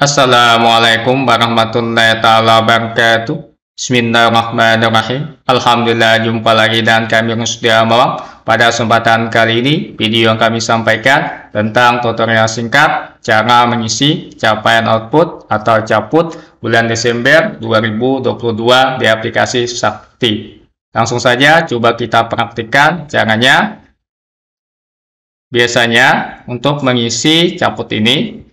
Assalamualaikum warahmatullahi taala wabarakatuh. Bismillahirrahmanirrahim. Alhamdulillah jumpa lagi dan kami yang sudah malam. Pada kesempatan kali ini, video yang kami sampaikan tentang tutorial singkat cara mengisi capaian output atau caput bulan Desember 2022 di aplikasi Sakti. Langsung saja coba kita praktikkan caranya. Biasanya untuk mengisi caput ini,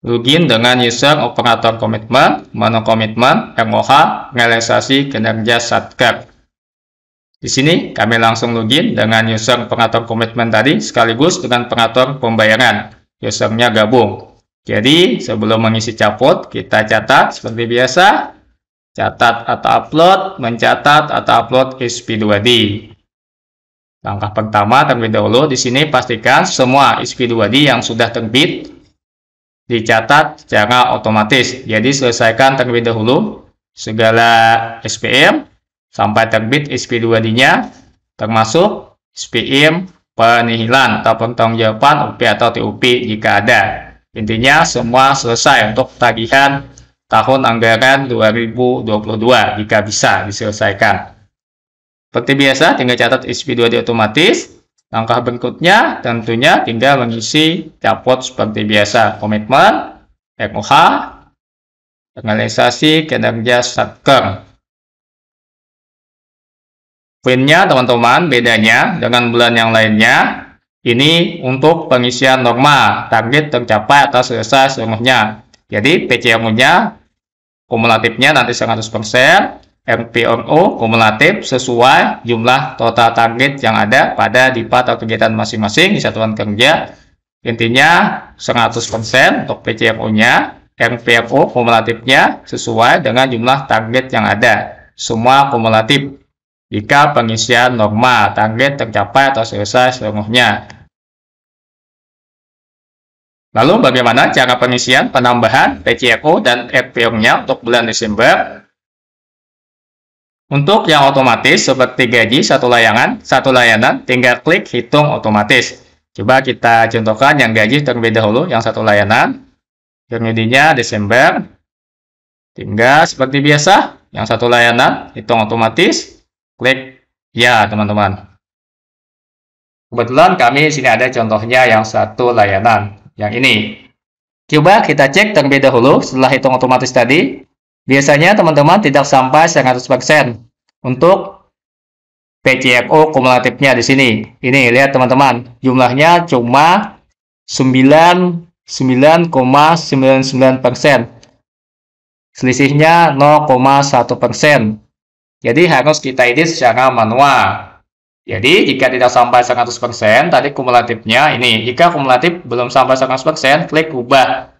Login dengan user operator komitmen, mana komitmen, ROH, realisasi kinerja Satker. Di sini kami langsung login dengan user operator komitmen tadi sekaligus dengan operator pembayaran. Usernya gabung. Jadi sebelum mengisi capot, kita catat seperti biasa. Catat atau upload, mencatat atau upload SP2D. Langkah pertama terlebih dahulu di sini pastikan semua SP2D yang sudah terbit dicatat secara otomatis. Jadi selesaikan terlebih dahulu segala SPM sampai terbit SP2D-nya termasuk SPM penihilan atau pertanggungjawaban UP atau TUP jika ada. Intinya semua selesai untuk tagihan tahun anggaran 2022 jika bisa diselesaikan. Seperti biasa, tinggal catat SP2D otomatis, Langkah berikutnya tentunya tinggal mengisi capot seperti biasa, komitmen, MOH, realisasi kinerja satker. Poinnya teman-teman bedanya dengan bulan yang lainnya ini untuk pengisian norma target tercapai atau selesai seluruhnya. Jadi PCMU-nya kumulatifnya nanti 100%, MPNO kumulatif sesuai jumlah total target yang ada pada DIPA atau kegiatan masing-masing di satuan kerja. Intinya 100% untuk PCMO-nya, MPFO kumulatifnya sesuai dengan jumlah target yang ada. Semua kumulatif. Jika pengisian normal, target tercapai atau selesai seluruhnya. Lalu bagaimana cara pengisian penambahan PCFO dan FPO-nya untuk bulan Desember? Untuk yang otomatis seperti gaji satu layangan, satu layanan, tinggal klik hitung otomatis. Coba kita contohkan yang gaji terlebih dahulu, yang satu layanan. Periodenya Desember. Tinggal seperti biasa, yang satu layanan, hitung otomatis. Klik ya, teman-teman. Kebetulan kami sini ada contohnya yang satu layanan, yang ini. Coba kita cek terlebih dahulu setelah hitung otomatis tadi. Biasanya teman-teman tidak sampai 100% untuk PCFO kumulatifnya di sini. Ini lihat teman-teman, jumlahnya cuma 99,99%. Selisihnya 0,1%. Jadi harus kita edit secara manual. Jadi jika tidak sampai 100%, tadi kumulatifnya ini. Jika kumulatif belum sampai 100%, klik ubah.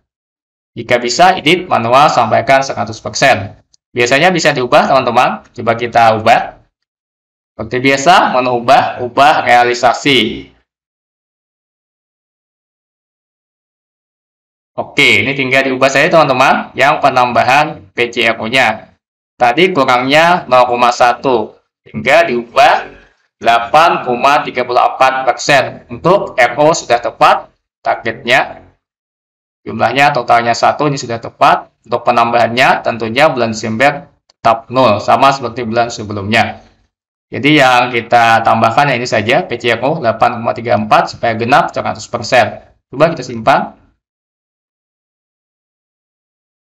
Jika bisa, edit manual sampaikan 100%. Biasanya bisa diubah, teman-teman. Coba kita ubah. Seperti biasa, menu ubah, ubah realisasi. Oke, ini tinggal diubah saja teman-teman yang penambahan pcf nya Tadi kurangnya 0,1, hingga diubah 8,34 Untuk RO sudah tepat targetnya Jumlahnya totalnya satu ini sudah tepat. Untuk penambahannya tentunya bulan Desember tetap nol sama seperti bulan sebelumnya. Jadi yang kita tambahkan ya ini saja PCRO 8,34 supaya genap 100%. Coba kita simpan.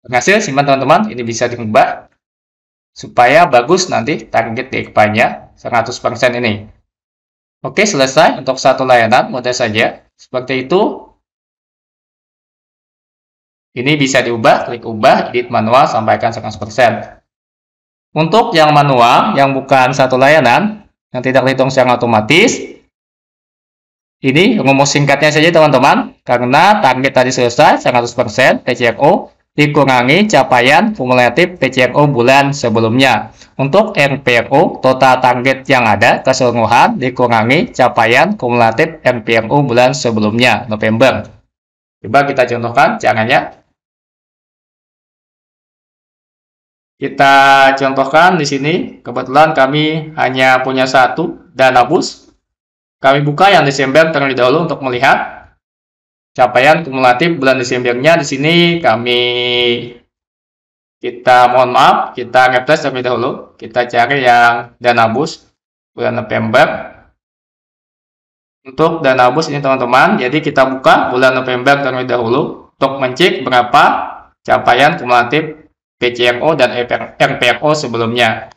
Berhasil simpan teman-teman, ini bisa diubah supaya bagus nanti target di depannya 100% ini. Oke, selesai untuk satu layanan, mudah saja. Seperti itu ini bisa diubah, klik ubah, edit manual, sampaikan 100%. Untuk yang manual, yang bukan satu layanan, yang tidak dihitung secara otomatis, ini ngomong singkatnya saja teman-teman, karena target tadi selesai 100% TCRO, dikurangi capaian kumulatif TCRO bulan sebelumnya. Untuk NPFO total target yang ada keseluruhan dikurangi capaian kumulatif RPRO bulan sebelumnya, November. Coba kita contohkan jangan ya. Kita contohkan di sini, kebetulan kami hanya punya satu dana bus. Kami buka yang Desember terlebih dahulu untuk melihat capaian kumulatif bulan Desembernya. Di sini kami kita mohon maaf, kita refresh terlebih dahulu. Kita cari yang dana bus bulan November. Untuk dana bus ini teman-teman, jadi kita buka bulan November terlebih dahulu untuk mencek berapa capaian kumulatif PCMO dan RPRO sebelumnya.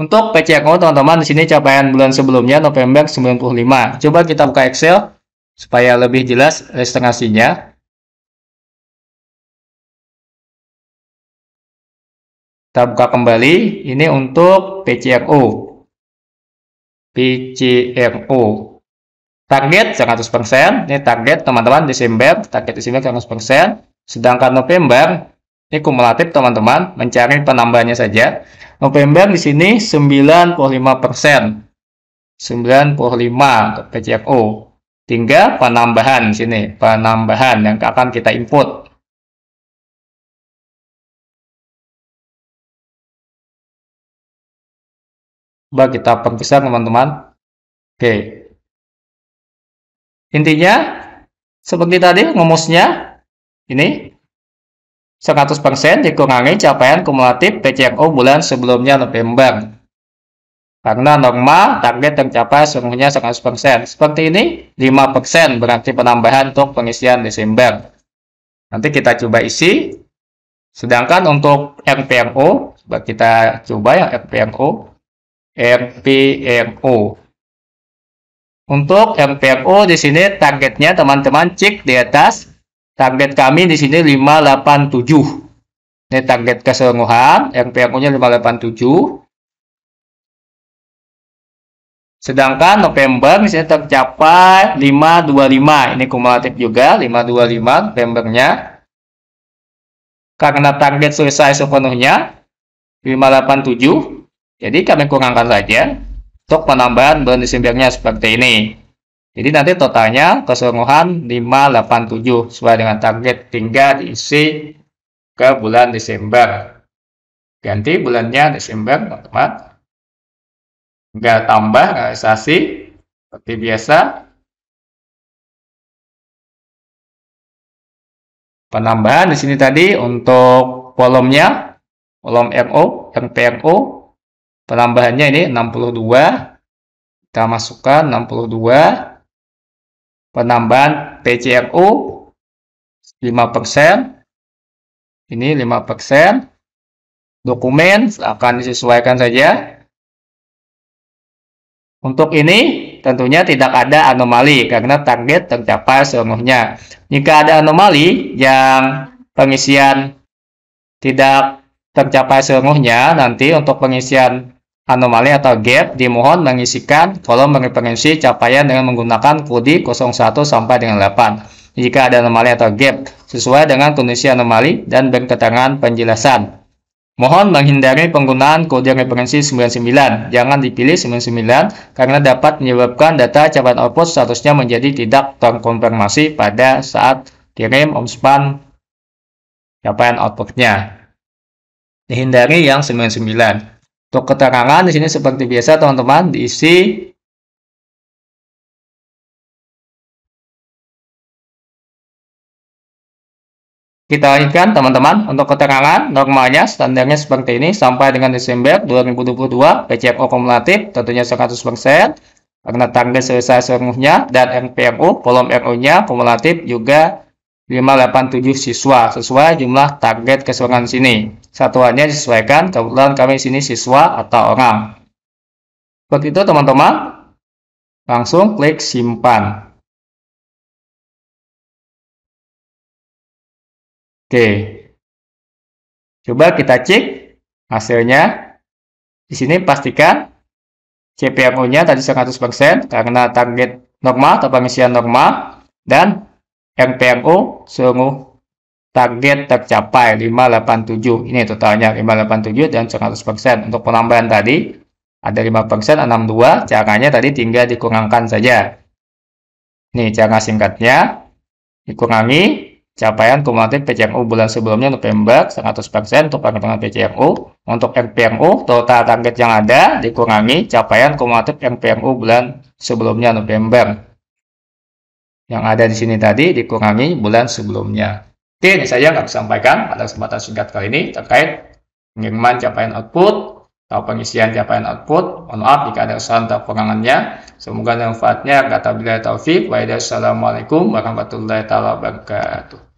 Untuk PCMO teman-teman di sini capaian bulan sebelumnya November 95. Coba kita buka Excel supaya lebih jelas estimasinya. Kita buka kembali ini untuk PCMO. PCMO. Target 100%, ini target teman-teman Desember, target Desember 100%, sedangkan November ini kumulatif teman-teman, mencari penambahannya saja. November di sini 95%. 95 untuk PCFO. Tinggal penambahan di sini, penambahan yang akan kita input. Coba kita perbesar teman-teman. Oke. Intinya seperti tadi ngomosnya. ini 100% dikurangi capaian kumulatif PCMO bulan sebelumnya November. Karena normal target tercapai semuanya 100%. Seperti ini 5% berarti penambahan untuk pengisian Desember. Nanti kita coba isi. Sedangkan untuk RPMO, kita coba ya RPMO. RPMO. Untuk RPMO di sini targetnya teman-teman cek di atas Target kami di sini 587. Ini target keseluruhan, pmu nya 587. Sedangkan November misalnya tercapai 525. Ini kumulatif juga 525 Novembernya. Karena target selesai sepenuhnya 587. Jadi kami kurangkan saja untuk penambahan bulan Desembernya seperti ini. Jadi nanti totalnya keseluruhan 587 sesuai dengan target tinggal diisi ke bulan Desember. Ganti bulannya Desember, teman-teman. -teman. tambah realisasi seperti biasa. Penambahan di sini tadi untuk kolomnya, kolom RO, MPRO, penambahannya ini 62, kita masukkan 62, penambahan PCRU 5%. Ini 5%. Dokumen akan disesuaikan saja. Untuk ini tentunya tidak ada anomali karena target tercapai seluruhnya. Jika ada anomali yang pengisian tidak tercapai seluruhnya, nanti untuk pengisian anomali atau gap dimohon mengisikan kolom referensi capaian dengan menggunakan kode 01 sampai dengan 8 jika ada anomali atau gap sesuai dengan kondisi anomali dan berketangan penjelasan. Mohon menghindari penggunaan kode referensi 99. Jangan dipilih 99 karena dapat menyebabkan data capaian output statusnya menjadi tidak terkonfirmasi pada saat kirim omspan capaian outputnya. Dihindari yang 99. Untuk keterangan di sini seperti biasa teman-teman diisi kita lanjutkan teman-teman untuk keterangan normalnya standarnya seperti ini sampai dengan Desember 2022 PCRO kumulatif tentunya 100% karena target selesai seluruhnya dan NPMU kolom RO nya kumulatif juga 587 siswa sesuai jumlah target keseluruhan sini. Satuannya disesuaikan, kebetulan kami sini siswa atau orang. Untuk itu teman-teman, langsung klik simpan. Oke, coba kita cek hasilnya. Di sini pastikan CPMU-nya tadi 100% karena target normal atau pengisian normal dan MPMO seluruh target tercapai 587 ini totalnya 587 dan 100% untuk penambahan tadi ada 5% 62 caranya tadi tinggal dikurangkan saja ini cara singkatnya dikurangi capaian kumulatif PCMU bulan sebelumnya November 100% untuk perhitungan PCMU untuk MPMU total target yang ada dikurangi capaian kumulatif MPMU bulan sebelumnya November yang ada di sini tadi dikurangi bulan sebelumnya. Oke, ini saja yang sampaikan pada kesempatan singkat kali ini terkait pengiriman capaian output atau pengisian capaian output. Mohon maaf jika ada kesalahan atau pengangannya. Semoga manfaatnya. Kata bila taufik. Assalamualaikum warahmatullahi wabarakatuh.